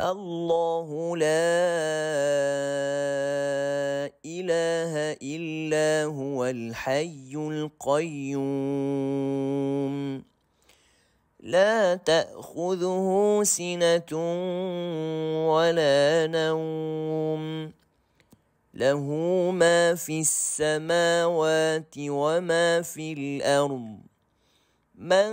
الله لا اله الا هو الحي القيوم لا تاخذه سنه ولا نوم له ما في السماوات وما في الارض من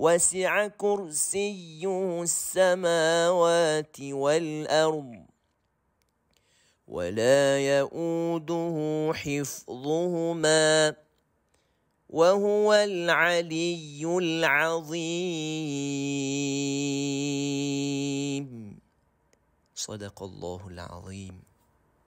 وسع كرسيه السماوات والارض ولا يئوده حفظهما وهو العلي العظيم صدق الله العظيم